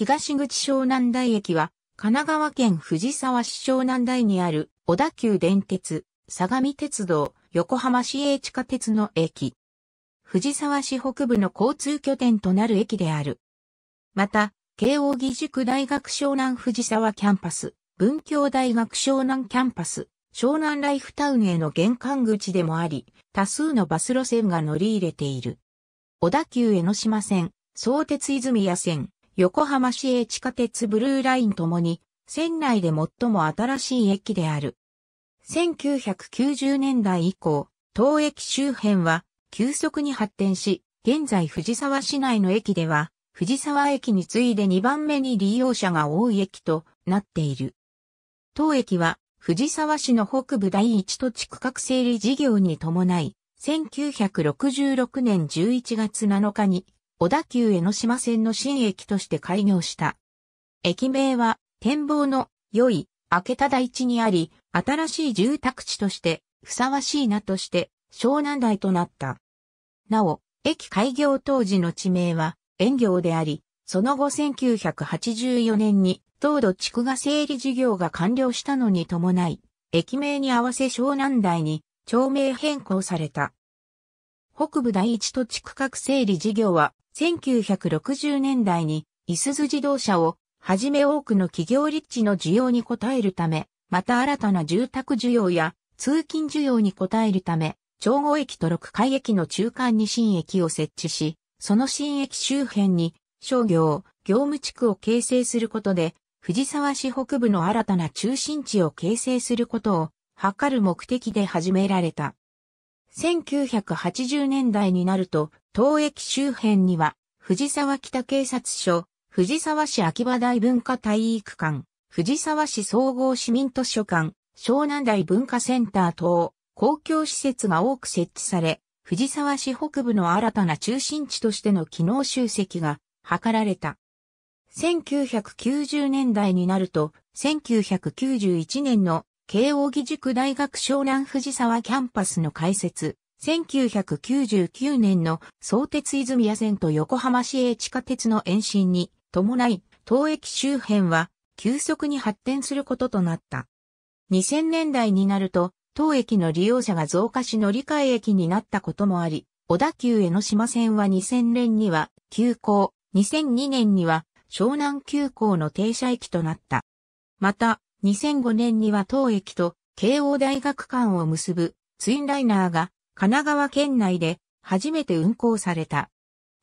東口湘南台駅は、神奈川県藤沢市湘南台にある小田急電鉄、相模鉄道、横浜市営地下鉄の駅。藤沢市北部の交通拠点となる駅である。また、慶応義塾大学湘南藤沢キャンパス、文教大学湘南キャンパス、湘南ライフタウンへの玄関口でもあり、多数のバス路線が乗り入れている。小田急江ノ島線、相鉄泉谷線、横浜市営地下鉄ブルーラインともに、船内で最も新しい駅である。1990年代以降、当駅周辺は急速に発展し、現在藤沢市内の駅では、藤沢駅に次いで2番目に利用者が多い駅となっている。当駅は、藤沢市の北部第一土地区画整理事業に伴い、1966年11月7日に小田急江ノ島線の新駅として開業した。駅名は、展望の良い明けた台地にあり、新しい住宅地として、ふさわしい名として、湘南台となった。なお、駅開業当時の地名は、遠行であり、その後1984年に、東土地区が整理事業が完了したのに伴い、駅名に合わせ湘南台に、町名変更された。北部第一土地区画整理事業は1960年代に、いすゞ自動車を、はじめ多くの企業立地の需要に応えるため、また新たな住宅需要や通勤需要に応えるため、長後駅と六海駅の中間に新駅を設置し、その新駅周辺に商業、業務地区を形成することで、藤沢市北部の新たな中心地を形成することを図る目的で始められた。1980年代になると、当駅周辺には、藤沢北警察署、藤沢市秋葉台文化体育館、藤沢市総合市民図書館、湘南台文化センター等、公共施設が多く設置され、藤沢市北部の新たな中心地としての機能集積が図られた。1990年代になると、1991年の慶応義塾大学湘南藤沢キャンパスの開設、1999年の相鉄泉谷線と横浜市営地下鉄の延伸に伴い、当駅周辺は急速に発展することとなった。2000年代になると、当駅の利用者が増加し乗り換え駅になったこともあり、小田急江ノ島線は2000年には急行、2002年には湘南急行の停車駅となった。また、2005年には当駅と慶応大学間を結ぶツインライナーが神奈川県内で初めて運行された。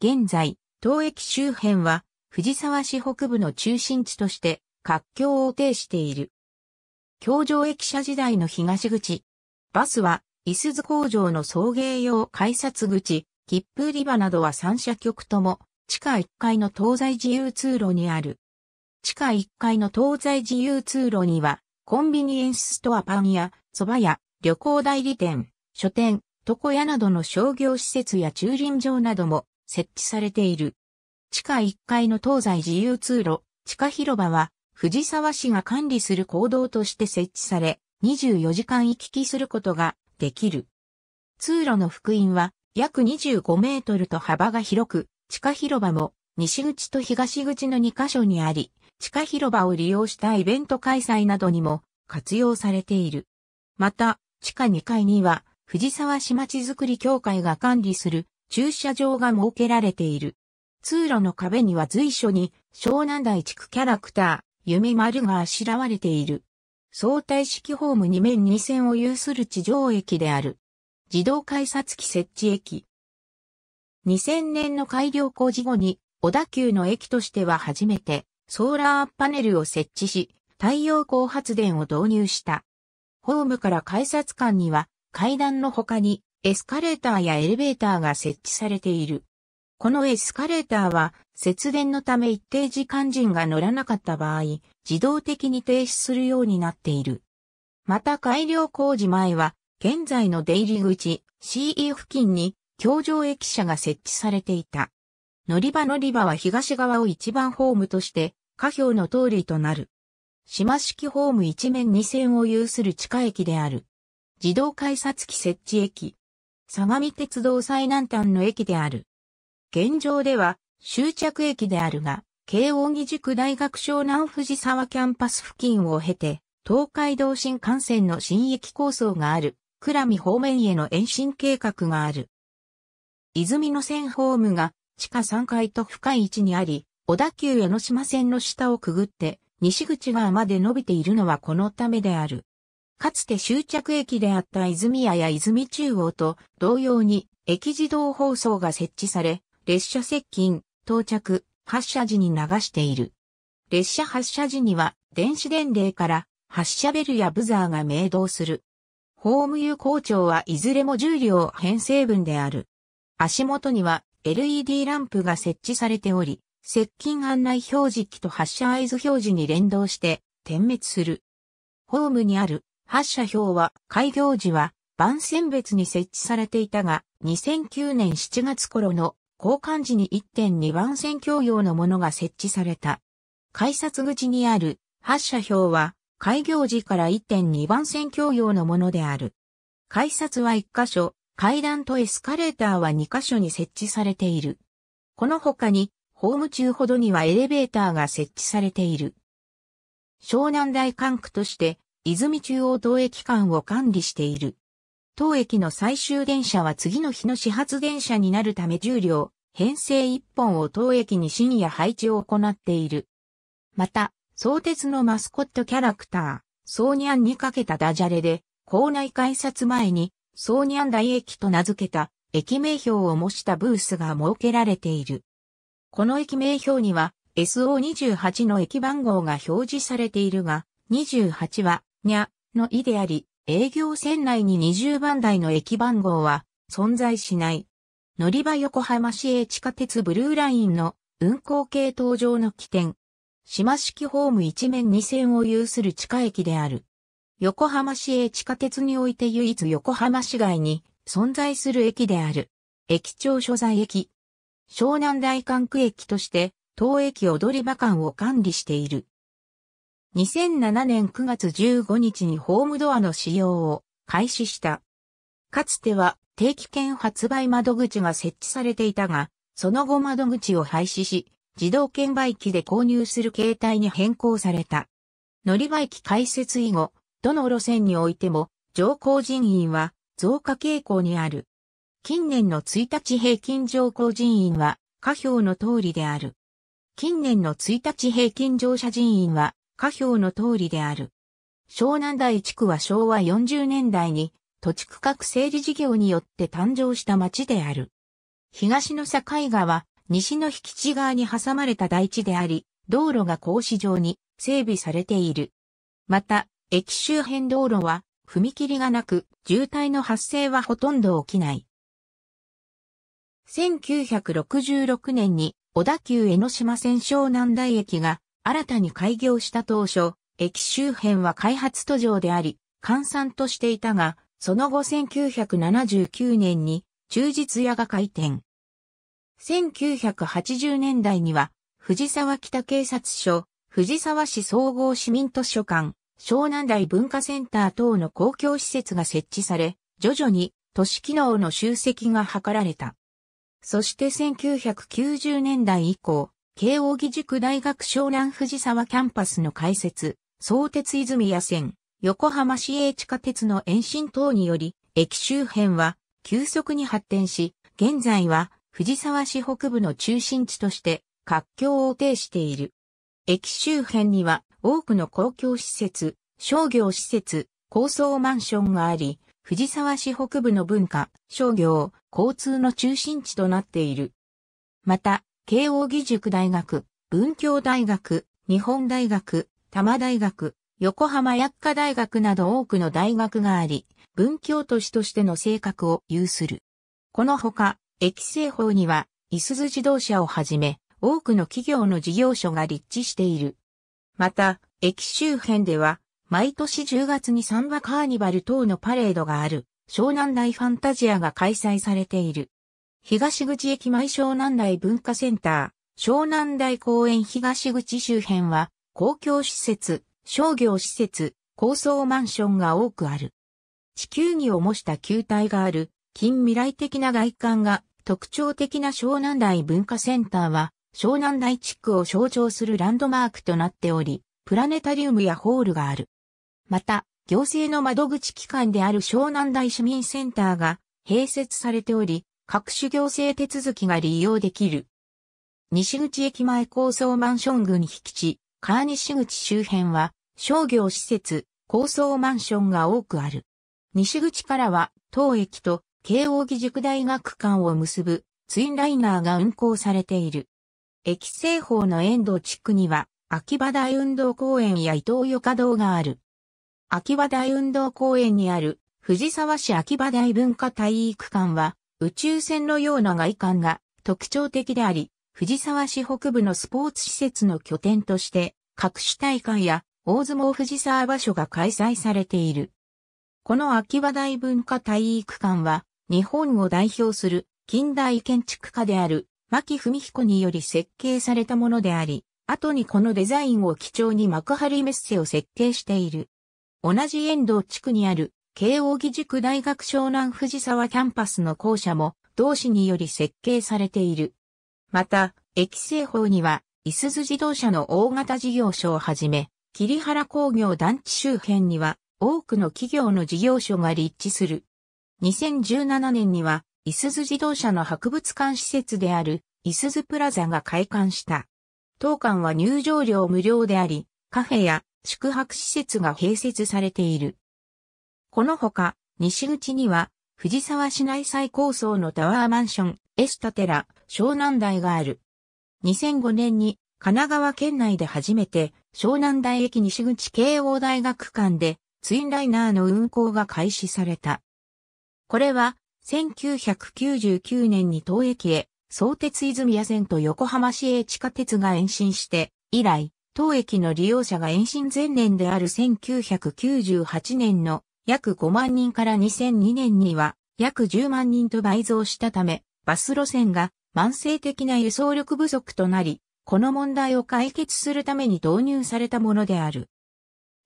現在、当駅周辺は藤沢市北部の中心地として活況を呈している。京城駅舎時代の東口。バスは、伊豆津工場の送迎用改札口、切符売り場などは3社局とも、地下1階の東西自由通路にある。地下1階の東西自由通路には、コンビニエンスストアパンや、蕎麦屋、旅行代理店、書店、床屋などの商業施設や駐輪場なども設置されている。地下1階の東西自由通路、地下広場は、藤沢市が管理する行動として設置され、24時間行き来することができる。通路の福音は約25メートルと幅が広く、地下広場も西口と東口の2カ所にあり、地下広場を利用したイベント開催などにも活用されている。また、地下2階には藤沢市町づくり協会が管理する駐車場が設けられている。通路の壁には随所に湘南台地区キャラクター、夢丸があしらわれている。相対式ホーム2面2線を有する地上駅である。自動改札機設置駅。2000年の改良工事後に、小田急の駅としては初めて、ソーラーパネルを設置し、太陽光発電を導入した。ホームから改札間には、階段の他にエスカレーターやエレベーターが設置されている。このエスカレーターは節電のため一定時間人が乗らなかった場合、自動的に停止するようになっている。また改良工事前は、現在の出入り口 CE 付近に橋上駅舎が設置されていた。乗り場乗り場は東側を一番ホームとして、下表の通りとなる。島式ホーム一面二線を有する地下駅である。自動改札機設置駅。相模鉄道最南端の駅である。現状では終着駅であるが、慶応義塾大学湘南藤沢キャンパス付近を経て、東海道新幹線の新駅構想がある、倉見方面への延伸計画がある。泉の線ホームが地下3階と深い位置にあり、小田急江ノ島線の下をくぐって、西口側まで伸びているのはこのためである。かつて終着駅であった泉谷や泉中央と同様に駅自動放送が設置され、列車接近、到着、発車時に流している。列車発車時には電子伝令から発車ベルやブザーが鳴動する。ホーム有効長はいずれも重量編成分である。足元には LED ランプが設置されており、接近案内表示器と発車合図表示に連動して点滅する。ホームにある発射表は開業時は番線別に設置されていたが、2009年7月頃の交換時に1.2番線共用のものが設置された。改札口にある発射表は開業時から1.2番線共用のものである。改札は1箇所、階段とエスカレーターは2箇所に設置されている。この他に、ホーム中ほどにはエレベーターが設置されている。湘南大管区として泉中央東駅間を管理している。当駅の最終電車は次の日の始発電車になるため重量、編成1本を当駅に深夜配置を行っている。また、相鉄のマスコットキャラクター、ソーニャンにかけたダジャレで、校内改札前に、ソーニャン大駅と名付けた、駅名標を模したブースが設けられている。この駅名標には、SO28 の駅番号が表示されているが、28はにゃの意であり、営業線内に20番台の駅番号は存在しない。乗り場横浜市営地下鉄ブルーラインの運行系統上の起点。島式ホーム一面二線を有する地下駅である。横浜市営地下鉄において唯一横浜市外に存在する駅である。駅長所在駅。湘南大管区駅として、当駅踊り場間を管理している。2007年9月15日にホームドアの使用を開始した。かつては定期券発売窓口が設置されていたが、その後窓口を廃止し、自動券売機で購入する形態に変更された。乗り場駅開設以後、どの路線においても乗降人員は増加傾向にある。近年の1日平均乗降人員は下表の通りである。近年の1日平均乗車人員は下表の通りである。湘南台地区は昭和40年代に土地区画整理事業によって誕生した町である。東の境川、西の引き地側に挟まれた台地であり、道路が格子状に整備されている。また、駅周辺道路は踏切がなく、渋滞の発生はほとんど起きない。1966年に小田急江ノ島線湘南台駅が新たに開業した当初、駅周辺は開発途上であり、閑散としていたが、その後1979年に忠実屋が開店。1980年代には、藤沢北警察署、藤沢市総合市民図書館、湘南台文化センター等の公共施設が設置され、徐々に都市機能の集積が図られた。そして1990年代以降、慶應義塾大学湘南藤沢キャンパスの開設、相鉄泉谷線、横浜市営地下鉄の延伸等により、駅周辺は急速に発展し、現在は藤沢市北部の中心地として活況を呈している。駅周辺には多くの公共施設、商業施設、高層マンションがあり、藤沢市北部の文化、商業、交通の中心地となっている。また、慶応義塾大学、文教大学、日本大学、多摩大学、横浜薬科大学など多くの大学があり、文教都市としての性格を有する。このほか、駅製法には、いすず自動車をはじめ、多くの企業の事業所が立地している。また、駅周辺では、毎年10月にサンバカーニバル等のパレードがある、湘南大ファンタジアが開催されている。東口駅前湘南台文化センター、湘南台公園東口周辺は、公共施設、商業施設、高層マンションが多くある。地球儀を模した球体がある、近未来的な外観が特徴的な湘南台文化センターは、湘南台地区を象徴するランドマークとなっており、プラネタリウムやホールがある。また、行政の窓口機関である湘南台市民センターが併設されており、各種行政手続きが利用できる。西口駅前高層マンション群引地、川西口周辺は商業施設、高層マンションが多くある。西口からは当駅と慶応義塾大学間を結ぶツインライナーが運行されている。駅西方の遠藤地区には秋葉大運動公園や伊東横華堂がある。秋葉大運動公園にある藤沢市秋葉大文化体育館は宇宙船のような外観が特徴的であり、藤沢市北部のスポーツ施設の拠点として、各種大会や大相撲藤沢場所が開催されている。この秋葉大文化体育館は、日本を代表する近代建築家である牧文彦により設計されたものであり、後にこのデザインを基調に幕張メッセを設計している。同じ遠藤地区にある慶應義塾大学湘南藤沢キャンパスの校舎も同市により設計されている。また、駅西方には、いすゞ自動車の大型事業所をはじめ、桐原工業団地周辺には多くの企業の事業所が立地する。2017年には、いすゞ自動車の博物館施設である、いすゞプラザが開館した。当館は入場料無料であり、カフェや宿泊施設が併設されている。このほか、西口には、藤沢市内最高層のタワーマンション、エスタテラ、湘南台がある。2005年に、神奈川県内で初めて、湘南台駅西口慶応大学間で、ツインライナーの運行が開始された。これは、1999年に当駅へ、相鉄泉谷線と横浜市営地下鉄が延伸して、以来、当駅の利用者が延伸前年である1998年の約5万人から2002年には約10万人と倍増したため、バス路線が慢性的な輸送力不足となり、この問題を解決するために導入されたものである。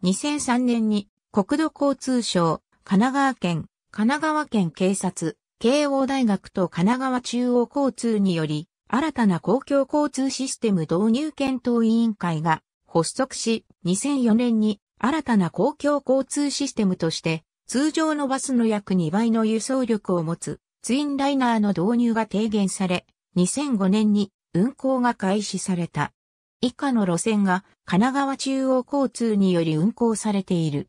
2003年に国土交通省、神奈川県、神奈川県警察、慶応大学と神奈川中央交通により、新たな公共交通システム導入検討委員会が発足し、2004年に新たな公共交通システムとして、通常のバスの約2倍の輸送力を持つツインライナーの導入が提言され、2005年に運行が開始された。以下の路線が神奈川中央交通により運行されている。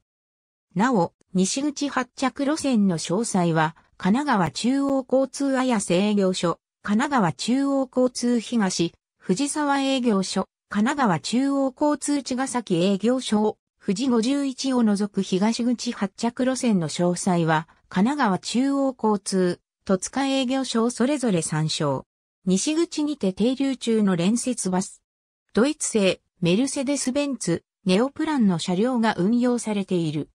なお、西口発着路線の詳細は、神奈川中央交通綾瀬営業所、神奈川中央交通東、藤沢営業所、神奈川中央交通茅ヶ崎営業所を富士51を除く東口発着路線の詳細は、神奈川中央交通、戸塚営業所それぞれ参照。西口にて停留中の連接バス。ドイツ製、メルセデス・ベンツ、ネオプランの車両が運用されている。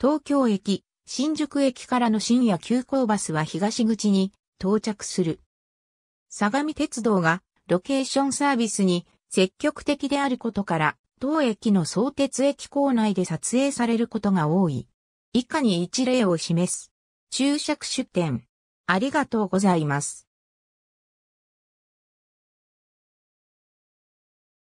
東京駅、新宿駅からの深夜急行バスは東口に到着する。相模鉄道がロケーションサービスに積極的であることから当駅の相鉄駅構内で撮影されることが多い。以下に一例を示す。注釈出典。ありがとうございます。